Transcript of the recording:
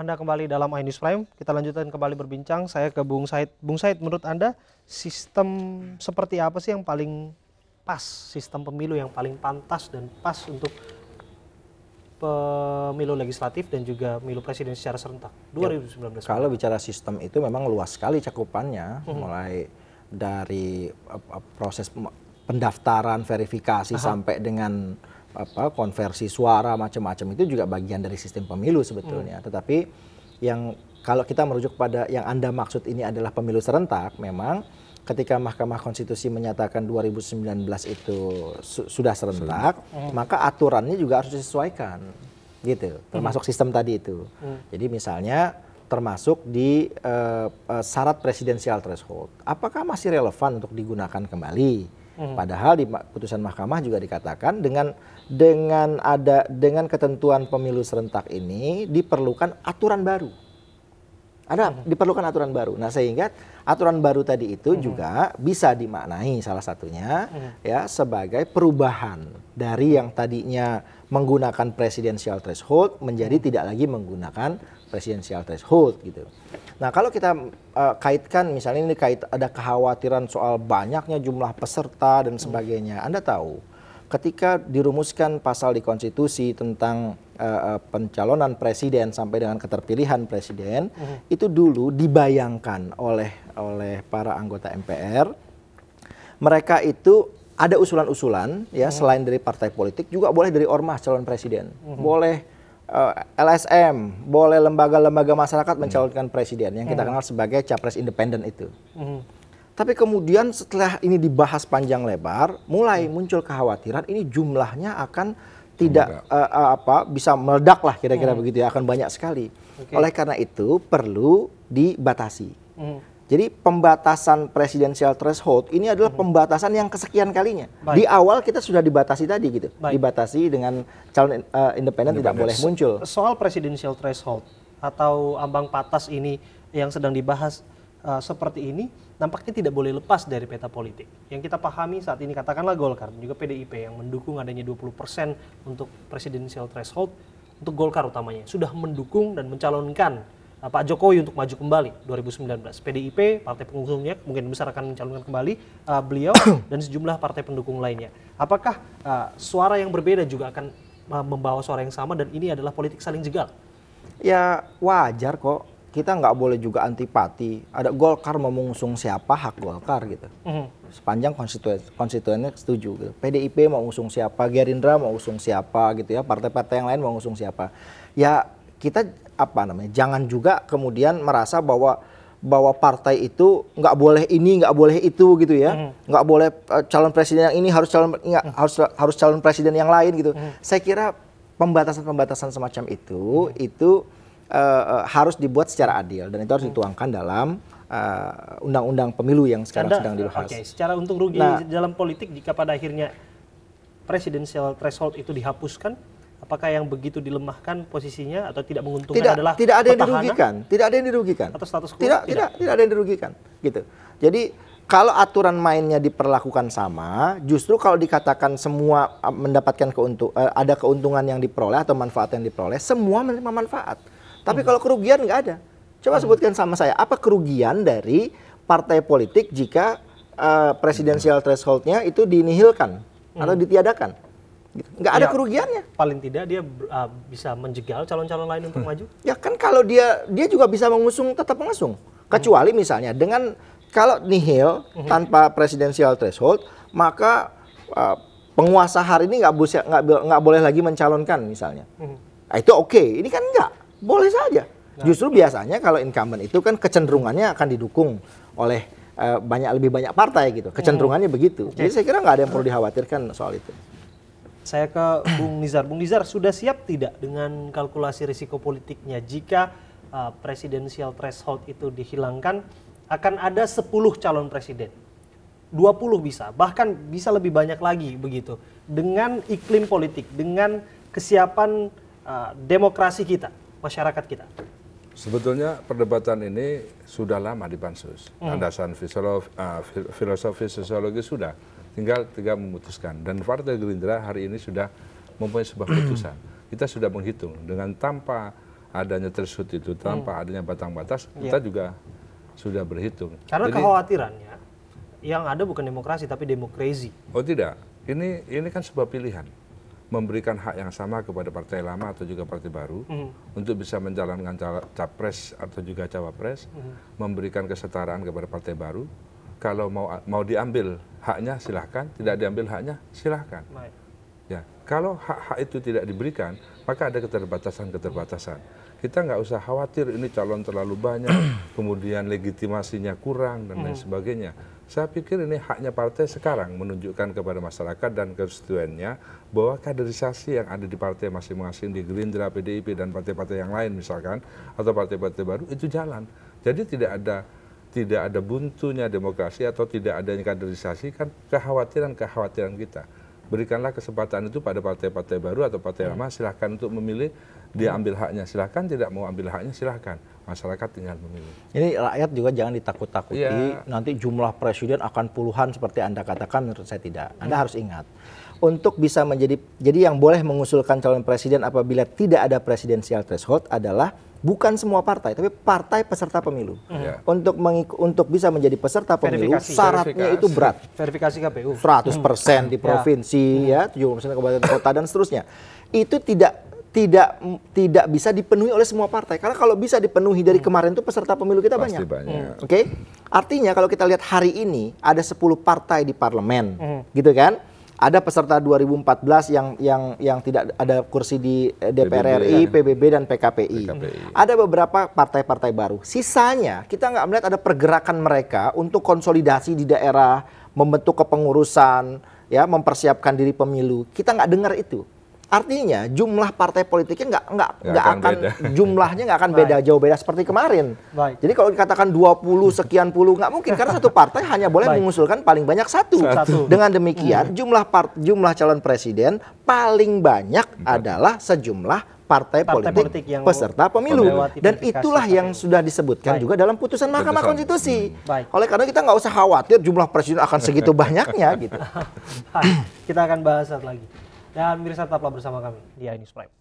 Anda kembali dalam iNews Prime. Kita lanjutkan kembali berbincang. Saya ke Bung Said. Bung Said, menurut Anda sistem seperti apa sih yang paling pas? Sistem pemilu yang paling pantas dan pas untuk pemilu legislatif dan juga pemilu presiden secara serentak 2019. Ya, kalau bicara sistem itu memang luas sekali cakupannya, hmm. mulai dari eh, eh, proses pendaftaran, verifikasi Aha. sampai dengan apa konversi suara macam-macam itu juga bagian dari sistem pemilu sebetulnya. Hmm. Tetapi yang kalau kita merujuk pada yang Anda maksud ini adalah pemilu serentak, memang ketika Mahkamah Konstitusi menyatakan 2019 itu su sudah serentak, hmm. maka aturannya juga harus disesuaikan. Gitu, hmm. termasuk hmm. sistem tadi itu. Hmm. Jadi misalnya termasuk di uh, uh, syarat presidensial threshold. Apakah masih relevan untuk digunakan kembali? Hmm. Padahal di putusan mahkamah juga dikatakan dengan dengan ada dengan ketentuan pemilu serentak ini diperlukan aturan baru. Ada hmm. diperlukan aturan baru. Nah, sehingga aturan baru tadi itu hmm. juga bisa dimaknai salah satunya hmm. ya sebagai perubahan dari yang tadinya menggunakan presidensial threshold menjadi hmm. tidak lagi menggunakan presidensial threshold gitu. Nah, kalau kita uh, kaitkan misalnya ini kait ada kekhawatiran soal banyaknya jumlah peserta dan hmm. sebagainya. Anda tahu ketika dirumuskan pasal di konstitusi tentang uh, pencalonan presiden sampai dengan keterpilihan presiden hmm itu dulu dibayangkan oleh oleh para anggota MPR mereka itu ada usulan-usulan ya hmm selain dari partai politik juga boleh dari ormas calon presiden. hmm Boleh Eh, LSM boleh lembaga-lembaga masyarakat mencalonkan presiden yang kita hmm. kenal sebagai capres independen itu. Hmm. Tapi kemudian setelah ini dibahas panjang lebar, mulai hmm. muncul kekhawatiran ini jumlahnya akan tidak uh, apa bisa meledak lah kira-kira hmm. begitu ya akan banyak sekali. Okay. Oleh karena itu perlu dibatasi. Hmm. Jadi pembatasan presidensial threshold ini adalah mhm. pembatasan yang kesekian kalinya. Baik. Di awal kita sudah dibatasi tadi gitu, Baik. dibatasi dengan calon uh, independen tidak boleh muncul. Soal presidensial threshold atau ambang batas ini yang sedang dibahas uh, seperti ini nampaknya tidak boleh lepas dari peta politik. Yang kita pahami saat ini katakanlah Golkar juga PDIP yang mendukung adanya 20% untuk presidensial threshold untuk Golkar utamanya sudah mendukung dan mencalonkan Nah, Pak Jokowi untuk maju kembali 2019. PDIP, partai pengusungnya mungkin besar akan mencalonkan kembali uh, beliau dan sejumlah partai pendukung lainnya. Apakah uh, suara yang berbeda juga akan uh, membawa suara yang sama dan ini adalah politik saling jegal? Ya wajar kok. Kita nggak boleh juga antipati. Ada Golkar mau mengusung siapa hak Golkar gitu. Mm -hmm. Sepanjang konstituen konstituennya setuju. Gitu. PDIP mau usung siapa, Gerindra mau usung siapa gitu ya. Partai-partai yang lain mau usung siapa. Ya kita apa namanya jangan juga kemudian merasa bahwa bahwa partai itu nggak boleh ini nggak boleh itu gitu ya mm. boleh uh, calon presiden yang ini harus calon ya, mm. gak, harus harus calon presiden yang lain gitu mm. saya kira pembatasan-pembatasan semacam itu hmm. itu uh, uh, harus dibuat secara adil dan itu harus hmm. dituangkan dalam undang-undang uh, pemilu yang sekarang Anda, sedang dibahas. okay. secara untung rugi nah, dalam politik jika pada akhirnya presidensial threshold itu dihapuskan Apakah yang begitu dilemahkan posisinya atau tidak menguntungkan tidak, adalah tidak ada yang dirugikan, tidak ada yang dirugikan. Atau status quo? Tidak, tidak, tidak, ada yang dirugikan, gitu. Jadi kalau aturan mainnya diperlakukan sama, justru kalau dikatakan semua mendapatkan keuntung, e, ada keuntungan yang diperoleh atau manfaat yang diperoleh, semua menerima manfaat. Tapi hmm. kalau kerugian nggak ada. Coba hmm. sebutkan sama saya, apa kerugian dari partai politik jika uh, presidensial thresholdnya itu dinihilkan hmm. atau ditiadakan? Gitu. nggak ada ya, kerugiannya paling tidak dia uh, bisa menjegal calon-calon lain untuk hmm. maju ya kan kalau dia dia juga bisa mengusung tetap mengusung kecuali hmm. misalnya dengan kalau nihil hmm. tanpa presidensial threshold maka uh, penguasa hari ini nggak bisa nggak nggak boleh lagi mencalonkan misalnya hmm. nah, itu oke okay. ini kan nggak boleh saja nah. justru biasanya kalau incumbent itu kan kecenderungannya akan didukung oleh eh, banyak lebih banyak partai gitu kecenderungannya hmm. begitu okay. jadi saya kira nggak ada yang perlu dikhawatirkan soal itu saya ke Bung Nizar. Bung Nizar sudah siap tidak dengan kalkulasi risiko politiknya jika uh, presidensial threshold itu dihilangkan akan ada 10 calon presiden. 20 bisa, bahkan bisa lebih banyak lagi begitu. Dengan iklim politik, dengan kesiapan uh, demokrasi kita, masyarakat kita. Sebetulnya perdebatan ini sudah lama di pansus. Hmm. Landasan uh, filosofi, uh, filosofi sosiologi sudah tinggal tiga memutuskan dan partai gerindra hari ini sudah mempunyai sebuah keputusan kita sudah menghitung dengan tanpa adanya tersut itu tanpa hmm. adanya batang batas iya. kita juga sudah berhitung karena Jadi, kekhawatirannya yang ada bukan demokrasi tapi demokrasi oh tidak ini ini kan sebuah pilihan memberikan hak yang sama kepada partai lama atau juga partai baru mm. untuk bisa menjalankan capres atau juga cawapres, mm. memberikan kesetaraan kepada partai baru, kalau mau mau diambil haknya silahkan, tidak diambil haknya silahkan. Ya, kalau hak-hak itu tidak diberikan, maka ada keterbatasan-keterbatasan. Kita nggak usah khawatir ini calon terlalu banyak, kemudian legitimasinya kurang dan lain hmm. sebagainya. Saya pikir ini haknya partai sekarang menunjukkan kepada masyarakat dan konstituennya bahwa kaderisasi yang ada di partai masing-masing di Gerindra, PDIP dan partai-partai yang lain misalkan atau partai-partai baru itu jalan. Jadi tidak ada tidak ada buntunya demokrasi atau tidak adanya kaderisasi kan kekhawatiran-kekhawatiran kita. Berikanlah kesempatan itu pada partai-partai baru atau partai lama silahkan untuk memilih dia hmm. ambil haknya silahkan tidak mau ambil haknya silahkan masyarakat tinggal memilih. Ini rakyat juga jangan ditakut-takuti ya. nanti jumlah presiden akan puluhan seperti anda katakan menurut saya tidak. Anda hmm. harus ingat untuk bisa menjadi jadi yang boleh mengusulkan calon presiden apabila tidak ada presidensial threshold adalah bukan semua partai tapi partai peserta pemilu hmm. Ya. untuk untuk bisa menjadi peserta pemilu verifikasi, syaratnya verifikasi, itu berat verifikasi KPU 100% hmm. di provinsi ya, ya 70% hmm. kabupaten kota dan seterusnya itu tidak tidak tidak bisa dipenuhi oleh semua partai karena kalau bisa dipenuhi dari hmm. kemarin itu peserta pemilu kita Pasti banyak, banyak. Hmm. oke okay? artinya kalau kita lihat hari ini ada 10 partai di parlemen hmm. gitu kan ada peserta 2014 yang yang yang tidak ada kursi di eh, DPR RI, kan? PBB dan PKPI. PKPI. Ada beberapa partai-partai baru. Sisanya kita nggak melihat ada pergerakan mereka untuk konsolidasi di daerah, membentuk kepengurusan, ya mempersiapkan diri pemilu. Kita nggak dengar itu. Artinya jumlah partai politiknya nggak nggak nggak akan, akan jumlahnya nggak akan beda jauh beda seperti kemarin. Baik. Jadi kalau dikatakan 20 sekian puluh nggak mungkin karena satu partai hanya boleh Baik. mengusulkan paling banyak satu. satu. Dengan demikian hmm. jumlah part, jumlah calon presiden paling banyak hmm. adalah sejumlah partai, partai politik, politik yang peserta pemilu dan itulah yang sudah disebutkan Baik. juga dalam putusan Mahkamah putusan. Konstitusi. Hmm. Oleh karena kita nggak usah khawatir jumlah presiden akan segitu banyaknya gitu. Baik. Kita akan bahas lagi. Dan mirsa tetaplah bersama kami di iNews Prime.